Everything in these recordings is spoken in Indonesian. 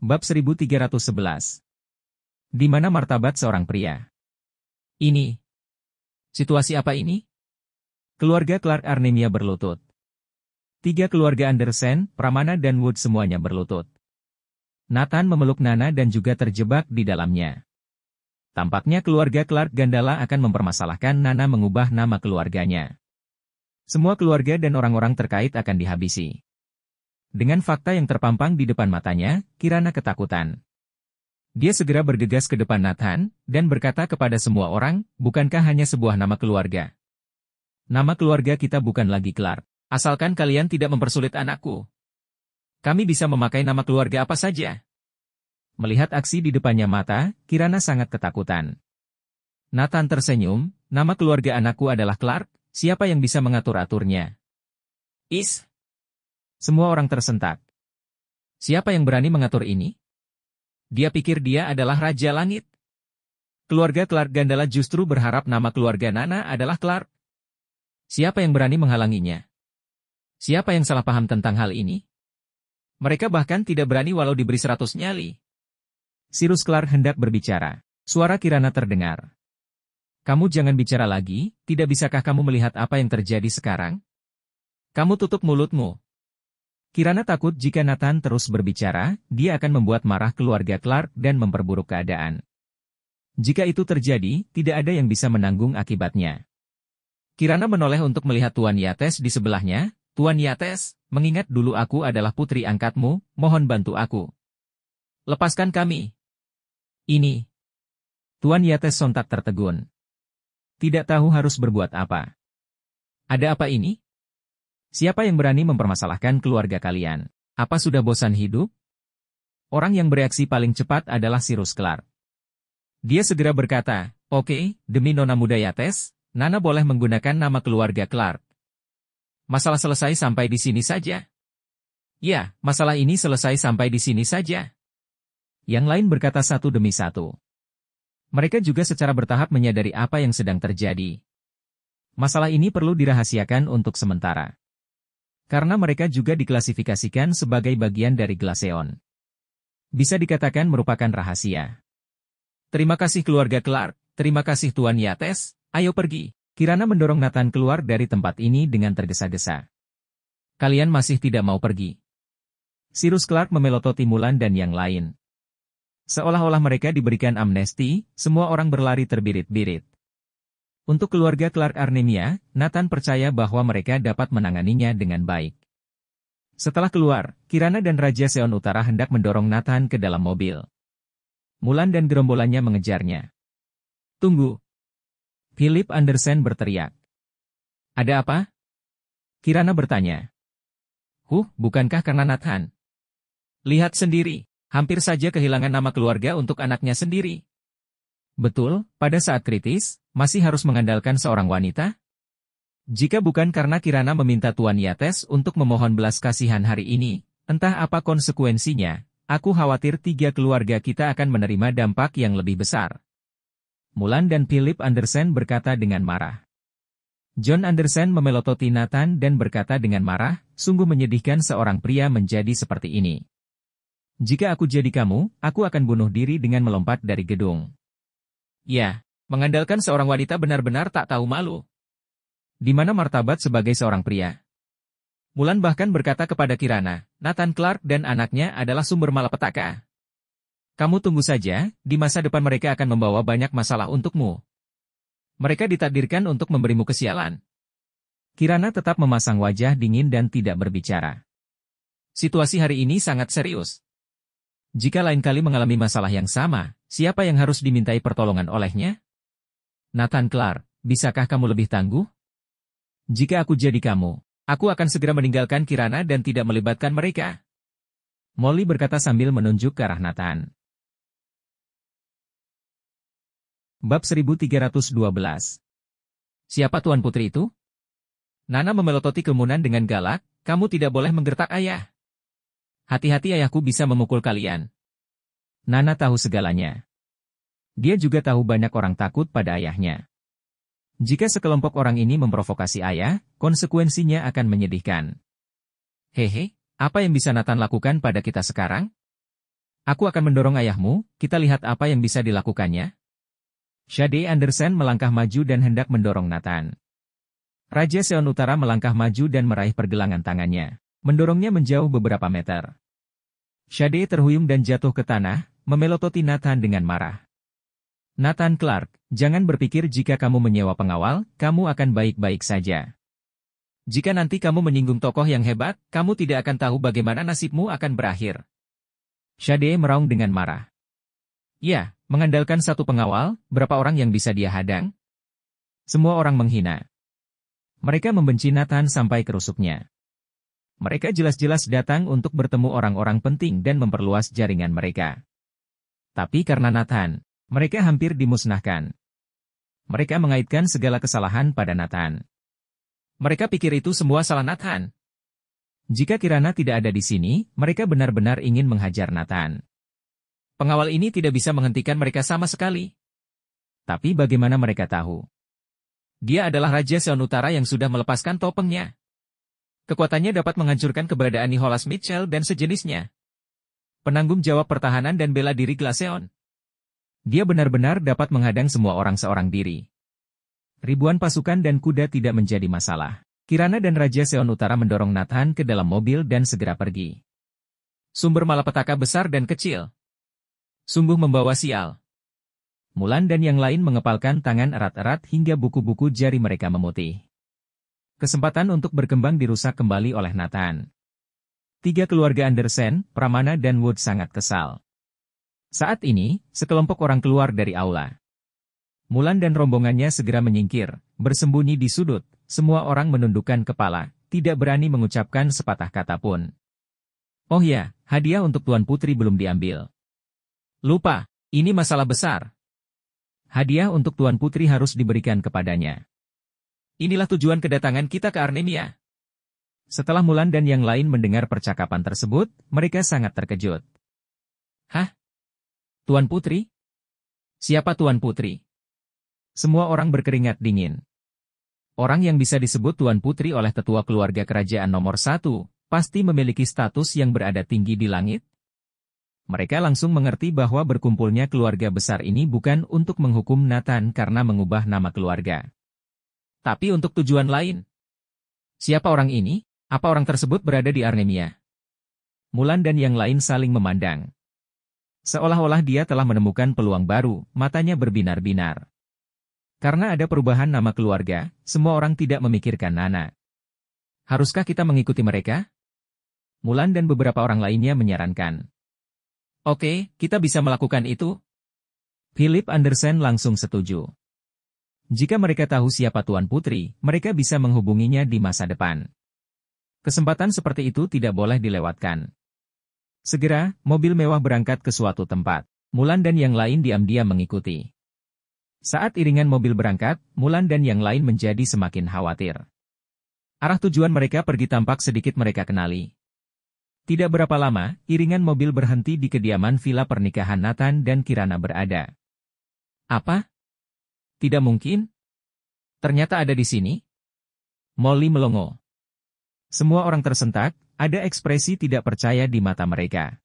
Bab 1311 Di mana martabat seorang pria? Ini. Situasi apa ini? Keluarga Clark Arnemia berlutut. Tiga keluarga Anderson, Pramana dan Wood semuanya berlutut. Nathan memeluk Nana dan juga terjebak di dalamnya. Tampaknya keluarga Clark Gandala akan mempermasalahkan Nana mengubah nama keluarganya. Semua keluarga dan orang-orang terkait akan dihabisi. Dengan fakta yang terpampang di depan matanya, Kirana ketakutan. Dia segera bergegas ke depan Nathan, dan berkata kepada semua orang, bukankah hanya sebuah nama keluarga? Nama keluarga kita bukan lagi Clark. Asalkan kalian tidak mempersulit anakku. Kami bisa memakai nama keluarga apa saja. Melihat aksi di depannya mata, Kirana sangat ketakutan. Nathan tersenyum, nama keluarga anakku adalah Clark, siapa yang bisa mengatur-aturnya? Is, semua orang tersentak. Siapa yang berani mengatur ini? Dia pikir dia adalah Raja Langit. Keluarga Clark Gandala justru berharap nama keluarga Nana adalah Clark. Siapa yang berani menghalanginya? Siapa yang salah paham tentang hal ini? Mereka bahkan tidak berani walau diberi seratus nyali. Sirus Clark hendak berbicara. Suara Kirana terdengar. Kamu jangan bicara lagi, tidak bisakah kamu melihat apa yang terjadi sekarang? Kamu tutup mulutmu, Kirana takut jika Nathan terus berbicara, dia akan membuat marah keluarga Clark dan memperburuk keadaan. Jika itu terjadi, tidak ada yang bisa menanggung akibatnya. Kirana menoleh untuk melihat Tuan Yates di sebelahnya. Tuan Yates, mengingat dulu aku adalah putri angkatmu, mohon bantu aku. Lepaskan kami. Ini. Tuan Yates sontak tertegun. Tidak tahu harus berbuat apa. Ada apa ini? Siapa yang berani mempermasalahkan keluarga kalian? Apa sudah bosan hidup? Orang yang bereaksi paling cepat adalah Sirus Clark. Dia segera berkata, Oke, okay, demi Nona Muda Yates, Nana boleh menggunakan nama keluarga Clark. Masalah selesai sampai di sini saja. Ya, masalah ini selesai sampai di sini saja. Yang lain berkata satu demi satu. Mereka juga secara bertahap menyadari apa yang sedang terjadi. Masalah ini perlu dirahasiakan untuk sementara karena mereka juga diklasifikasikan sebagai bagian dari Glaceon. Bisa dikatakan merupakan rahasia. Terima kasih keluarga Clark, terima kasih Tuan Yates, ayo pergi. Kirana mendorong Nathan keluar dari tempat ini dengan tergesa-gesa. Kalian masih tidak mau pergi. Sirus Clark memelototi Mulan dan yang lain. Seolah-olah mereka diberikan amnesti, semua orang berlari terbirit-birit. Untuk keluarga Clark Arnemia, Nathan percaya bahwa mereka dapat menanganinya dengan baik. Setelah keluar, Kirana dan Raja Seon Utara hendak mendorong Nathan ke dalam mobil. Mulan dan gerombolannya mengejarnya. Tunggu. Philip Anderson berteriak. Ada apa? Kirana bertanya. Huh, bukankah karena Nathan? Lihat sendiri, hampir saja kehilangan nama keluarga untuk anaknya sendiri. Betul, pada saat kritis, masih harus mengandalkan seorang wanita? Jika bukan karena Kirana meminta Tuan Yates untuk memohon belas kasihan hari ini, entah apa konsekuensinya, aku khawatir tiga keluarga kita akan menerima dampak yang lebih besar. Mulan dan Philip Andersen berkata dengan marah. John Andersen memelototi Nathan dan berkata dengan marah, sungguh menyedihkan seorang pria menjadi seperti ini. Jika aku jadi kamu, aku akan bunuh diri dengan melompat dari gedung. Ya, mengandalkan seorang wanita benar-benar tak tahu malu. Di mana martabat sebagai seorang pria? Mulan bahkan berkata kepada Kirana, Nathan Clark dan anaknya adalah sumber malapetaka. Kamu tunggu saja, di masa depan mereka akan membawa banyak masalah untukmu. Mereka ditakdirkan untuk memberimu kesialan. Kirana tetap memasang wajah dingin dan tidak berbicara. Situasi hari ini sangat serius. Jika lain kali mengalami masalah yang sama, siapa yang harus dimintai pertolongan olehnya? Nathan Clark, bisakah kamu lebih tangguh? Jika aku jadi kamu, aku akan segera meninggalkan Kirana dan tidak melibatkan mereka. Molly berkata sambil menunjuk ke arah Nathan. Bab 1312 Siapa Tuan Putri itu? Nana memelototi kemunan dengan galak, kamu tidak boleh menggertak ayah. Hati-hati ayahku bisa memukul kalian. Nana tahu segalanya. Dia juga tahu banyak orang takut pada ayahnya. Jika sekelompok orang ini memprovokasi ayah, konsekuensinya akan menyedihkan. Hehe, apa yang bisa Nathan lakukan pada kita sekarang? Aku akan mendorong ayahmu, kita lihat apa yang bisa dilakukannya. Shade Anderson melangkah maju dan hendak mendorong Nathan. Raja Seon Utara melangkah maju dan meraih pergelangan tangannya mendorongnya menjauh beberapa meter. Shade terhuyung dan jatuh ke tanah, memelototi Nathan dengan marah. Nathan Clark, jangan berpikir jika kamu menyewa pengawal, kamu akan baik-baik saja. Jika nanti kamu menyinggung tokoh yang hebat, kamu tidak akan tahu bagaimana nasibmu akan berakhir. Shade meraung dengan marah. Ya, mengandalkan satu pengawal, berapa orang yang bisa dia hadang? Semua orang menghina. Mereka membenci Nathan sampai kerusuknya. Mereka jelas-jelas datang untuk bertemu orang-orang penting dan memperluas jaringan mereka. Tapi karena Nathan, mereka hampir dimusnahkan. Mereka mengaitkan segala kesalahan pada Nathan. Mereka pikir itu semua salah Nathan. Jika Kirana tidak ada di sini, mereka benar-benar ingin menghajar Nathan. Pengawal ini tidak bisa menghentikan mereka sama sekali. Tapi bagaimana mereka tahu? Dia adalah Raja Seon Utara yang sudah melepaskan topengnya kekuatannya dapat menghancurkan keberadaan Nicholas Mitchell dan sejenisnya. Penanggung jawab pertahanan dan bela diri Glaceon. Dia benar-benar dapat menghadang semua orang seorang diri. Ribuan pasukan dan kuda tidak menjadi masalah. Kirana dan Raja Seon Utara mendorong Nathan ke dalam mobil dan segera pergi. Sumber malapetaka besar dan kecil. Sungguh membawa sial. Mulan dan yang lain mengepalkan tangan erat-erat hingga buku-buku jari mereka memutih. Kesempatan untuk berkembang dirusak kembali oleh Nathan. Tiga keluarga Andersen, Pramana dan Wood sangat kesal. Saat ini, sekelompok orang keluar dari aula. Mulan dan rombongannya segera menyingkir, bersembunyi di sudut, semua orang menundukkan kepala, tidak berani mengucapkan sepatah kata pun. Oh ya, hadiah untuk Tuan Putri belum diambil. Lupa, ini masalah besar. Hadiah untuk Tuan Putri harus diberikan kepadanya. Inilah tujuan kedatangan kita ke Armenia. Setelah Mulan dan yang lain mendengar percakapan tersebut, mereka sangat terkejut. Hah? Tuan Putri? Siapa Tuan Putri? Semua orang berkeringat dingin. Orang yang bisa disebut Tuan Putri oleh tetua keluarga kerajaan nomor satu, pasti memiliki status yang berada tinggi di langit. Mereka langsung mengerti bahwa berkumpulnya keluarga besar ini bukan untuk menghukum Nathan karena mengubah nama keluarga tapi untuk tujuan lain. Siapa orang ini? Apa orang tersebut berada di Arnemia? Mulan dan yang lain saling memandang. Seolah-olah dia telah menemukan peluang baru, matanya berbinar-binar. Karena ada perubahan nama keluarga, semua orang tidak memikirkan Nana. Haruskah kita mengikuti mereka? Mulan dan beberapa orang lainnya menyarankan. Oke, kita bisa melakukan itu. Philip Andersen langsung setuju. Jika mereka tahu siapa Tuan Putri, mereka bisa menghubunginya di masa depan. Kesempatan seperti itu tidak boleh dilewatkan. Segera, mobil mewah berangkat ke suatu tempat. Mulan dan yang lain diam-diam mengikuti. Saat iringan mobil berangkat, Mulan dan yang lain menjadi semakin khawatir. Arah tujuan mereka pergi tampak sedikit mereka kenali. Tidak berapa lama, iringan mobil berhenti di kediaman villa pernikahan Nathan dan Kirana berada. Apa? Tidak mungkin? Ternyata ada di sini? Molly melongo. Semua orang tersentak, ada ekspresi tidak percaya di mata mereka.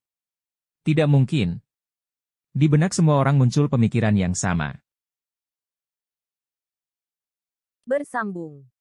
Tidak mungkin. Di benak semua orang muncul pemikiran yang sama. Bersambung